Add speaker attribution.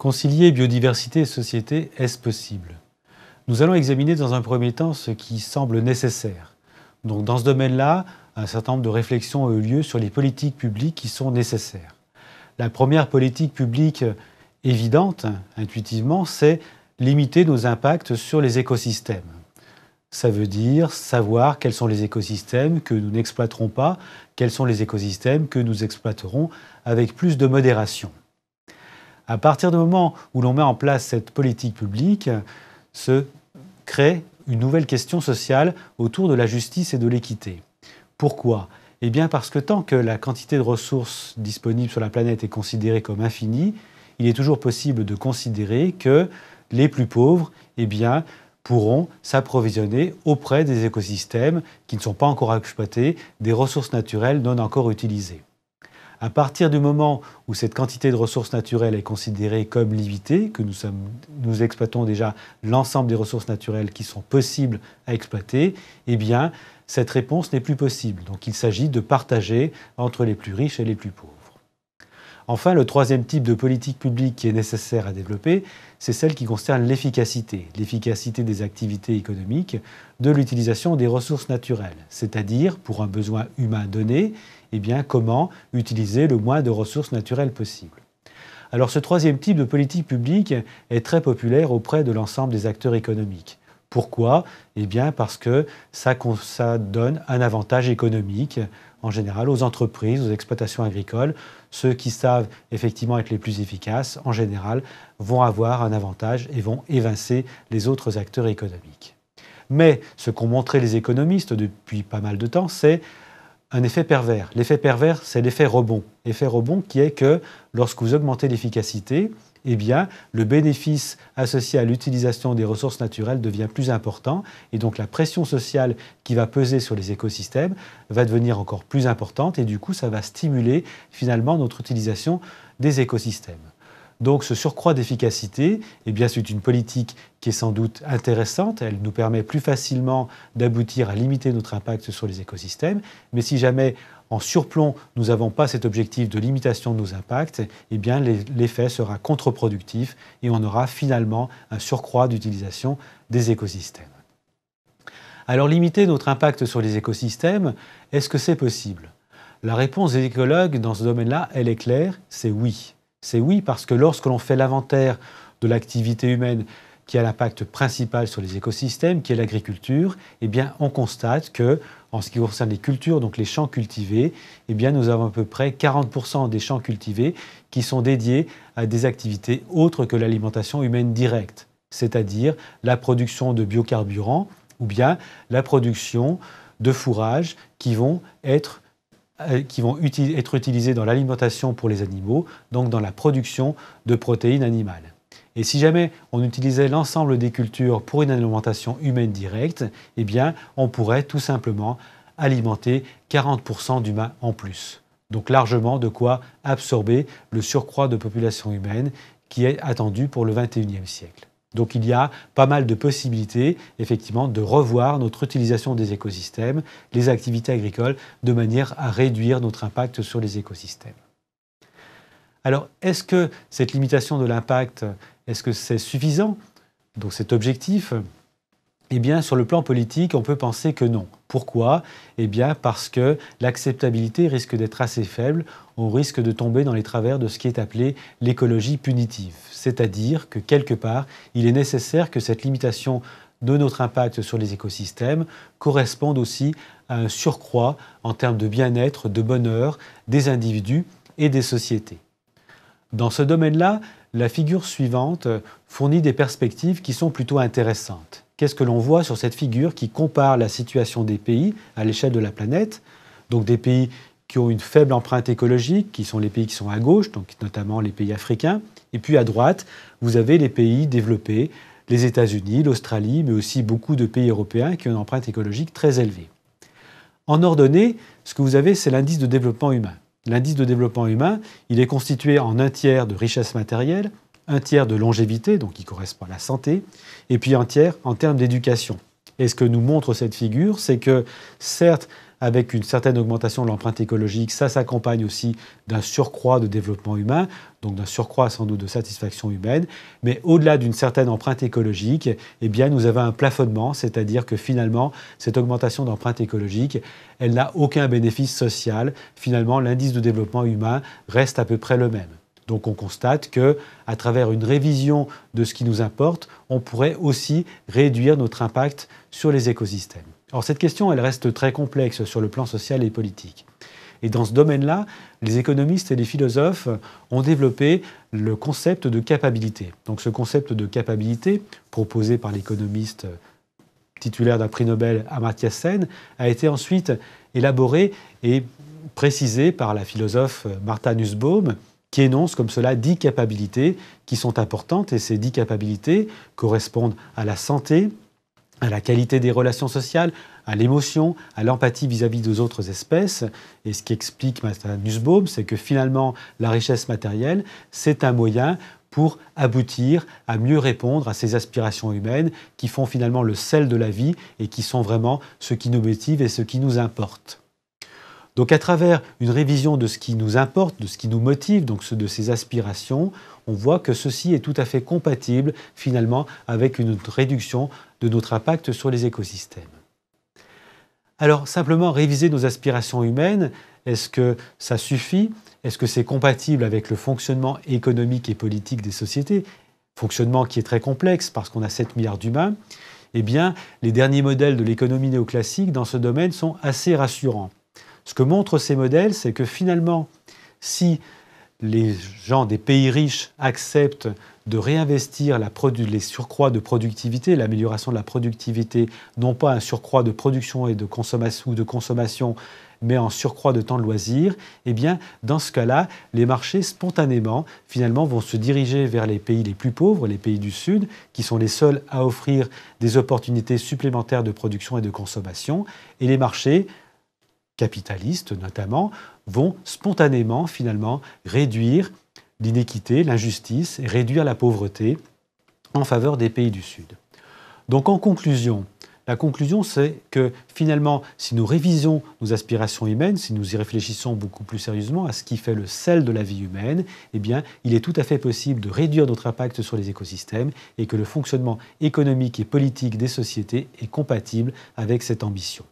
Speaker 1: Concilier biodiversité et société, est-ce possible Nous allons examiner dans un premier temps ce qui semble nécessaire. Donc dans ce domaine-là, un certain nombre de réflexions ont eu lieu sur les politiques publiques qui sont nécessaires. La première politique publique évidente, intuitivement, c'est limiter nos impacts sur les écosystèmes. Ça veut dire savoir quels sont les écosystèmes que nous n'exploiterons pas, quels sont les écosystèmes que nous exploiterons avec plus de modération. À partir du moment où l'on met en place cette politique publique, se crée une nouvelle question sociale autour de la justice et de l'équité. Pourquoi Eh bien parce que tant que la quantité de ressources disponibles sur la planète est considérée comme infinie, il est toujours possible de considérer que les plus pauvres eh bien, pourront s'approvisionner auprès des écosystèmes qui ne sont pas encore exploités, des ressources naturelles non encore utilisées. À partir du moment où cette quantité de ressources naturelles est considérée comme limitée, que nous, exploitons déjà l'ensemble des ressources naturelles qui sont possibles à exploiter, eh bien, cette réponse n'est plus possible. Donc il s'agit de partager entre les plus riches et les plus pauvres. Enfin, le troisième type de politique publique qui est nécessaire à développer, c'est celle qui concerne l'efficacité, l'efficacité des activités économiques, de l'utilisation des ressources naturelles, c'est-à-dire, pour un besoin humain donné, eh bien, comment utiliser le moins de ressources naturelles possible. Alors ce troisième type de politique publique est très populaire auprès de l'ensemble des acteurs économiques. Pourquoi Eh bien parce que ça, ça donne un avantage économique en général aux entreprises, aux exploitations agricoles. Ceux qui savent effectivement être les plus efficaces, en général, vont avoir un avantage et vont évincer les autres acteurs économiques. Mais ce qu'ont montré les économistes depuis pas mal de temps, c'est un effet pervers. L'effet pervers, c'est l'effet rebond. L'effet rebond qui est que lorsque vous augmentez l'efficacité, eh bien, le bénéfice associé à l'utilisation des ressources naturelles devient plus important et donc la pression sociale qui va peser sur les écosystèmes va devenir encore plus importante et du coup, ça va stimuler finalement notre utilisation des écosystèmes. Donc ce surcroît d'efficacité, eh bien c'est une politique qui est sans doute intéressante, elle nous permet plus facilement d'aboutir à limiter notre impact sur les écosystèmes, mais si jamais en surplomb, nous n'avons pas cet objectif de limitation de nos impacts, eh bien l'effet sera contre-productif et on aura finalement un surcroît d'utilisation des écosystèmes. Alors limiter notre impact sur les écosystèmes, est-ce que c'est possible La réponse des écologues dans ce domaine-là, elle est claire, c'est oui. C'est oui parce que lorsque l'on fait l'inventaire de l'activité humaine qui a l'impact principal sur les écosystèmes, qui est l'agriculture, eh bien, on constate que, en ce qui concerne les cultures, donc les champs cultivés, eh bien, nous avons à peu près 40% des champs cultivés qui sont dédiés à des activités autres que l'alimentation humaine directe, c'est-à-dire la production de biocarburants ou bien la production de fourrages qui vont être euh, utilisés dans l'alimentation pour les animaux, donc dans la production de protéines animales. Et si jamais on utilisait l'ensemble des cultures pour une alimentation humaine directe, eh bien, on pourrait tout simplement alimenter 40% d'humains en plus. Donc largement de quoi absorber le surcroît de population humaine qui est attendu pour le 21e siècle. Donc il y a pas mal de possibilités, effectivement, de revoir notre utilisation des écosystèmes, les activités agricoles, de manière à réduire notre impact sur les écosystèmes. Alors, est-ce que cette limitation de l'impact est-ce que c'est suffisant Donc cet objectif eh bien, sur le plan politique, on peut penser que non. Pourquoi Eh bien, parce que l'acceptabilité risque d'être assez faible. On risque de tomber dans les travers de ce qui est appelé l'écologie punitive. C'est-à-dire que quelque part, il est nécessaire que cette limitation de notre impact sur les écosystèmes corresponde aussi à un surcroît en termes de bien-être, de bonheur des individus et des sociétés. Dans ce domaine-là, la figure suivante euh, fournit des perspectives qui sont plutôt intéressantes. Qu'est-ce que l'on voit sur cette figure qui compare la situation des pays à l'échelle de la planète Donc des pays qui ont une faible empreinte écologique, qui sont les pays qui sont à gauche, donc notamment les pays africains. Et puis à droite, vous avez les pays développés, les États-Unis, l'Australie, mais aussi beaucoup de pays européens qui ont une empreinte écologique très élevée. En ordonnée, ce que vous avez, c'est l'indice de développement humain. L'indice de développement humain, il est constitué en un tiers de richesse matérielle, un tiers de longévité, donc qui correspond à la santé, et puis un tiers en termes d'éducation. Et ce que nous montre cette figure, c'est que certes, avec une certaine augmentation de l'empreinte écologique, ça s'accompagne aussi d'un surcroît de développement humain, donc d'un surcroît sans doute de satisfaction humaine, mais au-delà d'une certaine empreinte écologique, eh bien nous avons un plafonnement, c'est-à-dire que finalement cette augmentation d'empreinte écologique, elle n'a aucun bénéfice social, finalement l'indice de développement humain reste à peu près le même. Donc on constate que, à travers une révision de ce qui nous importe, on pourrait aussi réduire notre impact sur les écosystèmes. Or cette question, elle reste très complexe sur le plan social et politique. Et dans ce domaine-là, les économistes et les philosophes ont développé le concept de capacité. Donc ce concept de capacité, proposé par l'économiste titulaire d'un prix Nobel Amartya Sen, a été ensuite élaboré et précisé par la philosophe Martha Nussbaum qui énonce comme cela dix capacités qui sont importantes et ces dix capacités correspondent à la santé, à la qualité des relations sociales, à l'émotion, à l'empathie vis-à-vis des autres espèces. Et ce qui explique Nussbaum, c'est que finalement, la richesse matérielle, c'est un moyen pour aboutir à mieux répondre à ces aspirations humaines qui font finalement le sel de la vie et qui sont vraiment ce qui nous motive et ce qui nous importe. Donc à travers une révision de ce qui nous importe, de ce qui nous motive, donc de ces aspirations, on voit que ceci est tout à fait compatible finalement avec une réduction de notre impact sur les écosystèmes. Alors simplement réviser nos aspirations humaines, est-ce que ça suffit Est-ce que c'est compatible avec le fonctionnement économique et politique des sociétés Fonctionnement qui est très complexe parce qu'on a 7 milliards d'humains. Eh bien, les derniers modèles de l'économie néoclassique dans ce domaine sont assez rassurants. Ce que montrent ces modèles, c'est que finalement, si les gens des pays riches acceptent de réinvestir les surcroît de productivité, l'amélioration de la productivité, non pas un surcroît de production et de consommation ou de consommation, mais en surcroît de temps de loisir, eh bien, dans ce cas-là, les marchés spontanément, finalement, vont se diriger vers les pays les plus pauvres, les pays du Sud, qui sont les seuls à offrir des opportunités supplémentaires de production et de consommation, et les marchés capitalistes notamment, vont spontanément finalement réduire l'inéquité, l'injustice, réduire la pauvreté en faveur des pays du Sud. Donc en conclusion, la conclusion c'est que finalement, si nous révisons nos aspirations humaines, si nous y réfléchissons beaucoup plus sérieusement à ce qui fait le sel de la vie humaine, eh bien, il est tout à fait possible de réduire notre impact sur les écosystèmes et que le fonctionnement économique et politique des sociétés est compatible avec cette ambition.